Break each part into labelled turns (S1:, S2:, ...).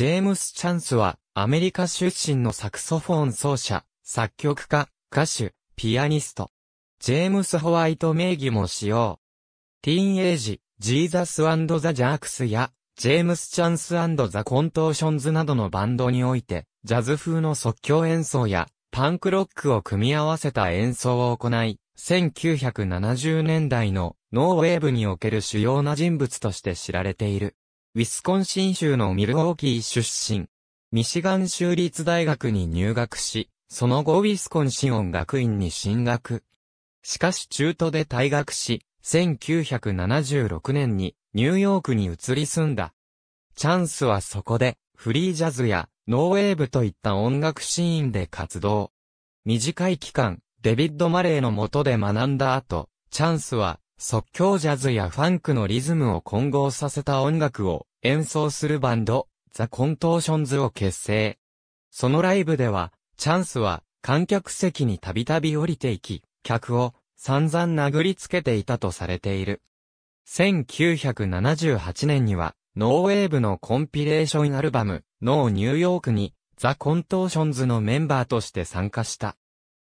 S1: ジェームス・チャンスは、アメリカ出身のサクソフォン奏者、作曲家、歌手、ピアニスト。ジェームス・ホワイト名義も使用。ティーンエイジ、ジーザス・ザ・ジャークスや、ジェームス・チャンスザ・コントーションズなどのバンドにおいて、ジャズ風の即興演奏や、パンクロックを組み合わせた演奏を行い、1970年代のノーウェーブにおける主要な人物として知られている。ウィスコンシン州のミルウォーキー出身。ミシガン州立大学に入学し、その後ウィスコンシン音楽院に進学。しかし中途で退学し、1976年にニューヨークに移り住んだ。チャンスはそこで、フリージャズやノーウェーブといった音楽シーンで活動。短い期間、デビッド・マレーの下で学んだ後、チャンスは即興ジャズやファンクのリズムを混合させた音楽を演奏するバンド、ザ・コントーションズを結成。そのライブでは、チャンスは観客席にたびたび降りていき、客を散々殴りつけていたとされている。1978年には、ノーウェーブのコンピレーションアルバム、ノーニューヨークに、ザ・コントーションズのメンバーとして参加した。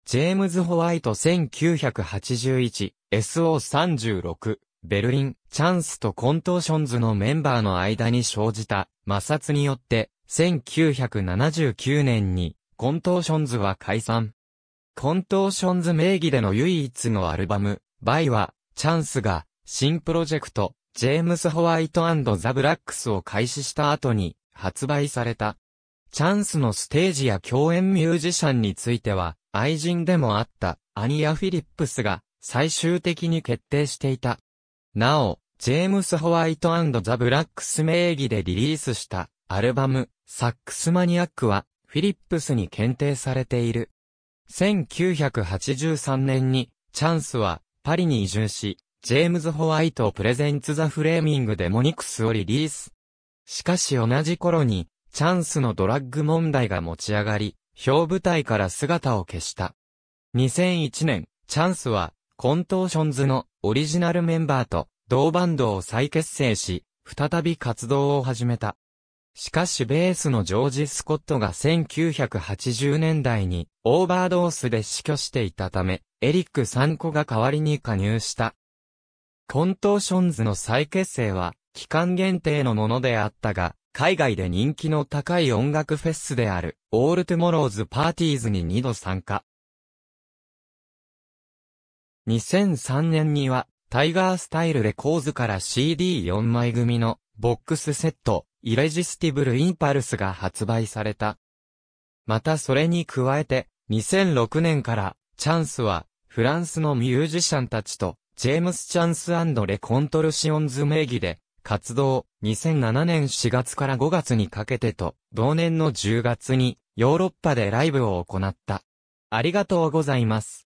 S1: ジェームズ・ホワイト 1981SO36 ベルリンチャンスとコントーションズのメンバーの間に生じた摩擦によって1979年にコントーションズは解散。コントーションズ名義での唯一のアルバムバイはチャンスが新プロジェクトジェームス・ホワイトザ・ブラックスを開始した後に発売された。チャンスのステージや共演ミュージシャンについては、愛人でもあったアニア・フィリップスが最終的に決定していた。なお、ジェームス・ホワイトザ・ブラックス名義でリリースしたアルバム、サックスマニアックは、フィリップスに検定されている。1983年に、チャンスは、パリに移住し、ジェームズ・ホワイトをプレゼンツ・ザ・フレーミングデモニクスをリリース。しかし同じ頃に、チャンスのドラッグ問題が持ち上がり、表舞台から姿を消した。2001年、チャンスは、コントーションズのオリジナルメンバーと同バンドを再結成し、再び活動を始めた。しかしベースのジョージ・スコットが1980年代にオーバードースで死去していたため、エリック・サンコが代わりに加入した。コントーションズの再結成は期間限定のものであったが、海外で人気の高い音楽フェスである、オールトゥモローズパーティーズに2度参加。2003年には、タイガースタイルレコーズから CD4 枚組の、ボックスセット、イレジスティブルインパルスが発売された。またそれに加えて、2006年から、チャンスは、フランスのミュージシャンたちと、ジェームス・チャンスレコントルシオンズ名義で、活動、2007年4月から5月にかけてと、同年の10月に、ヨーロッパでライブを行った。ありがとうございます。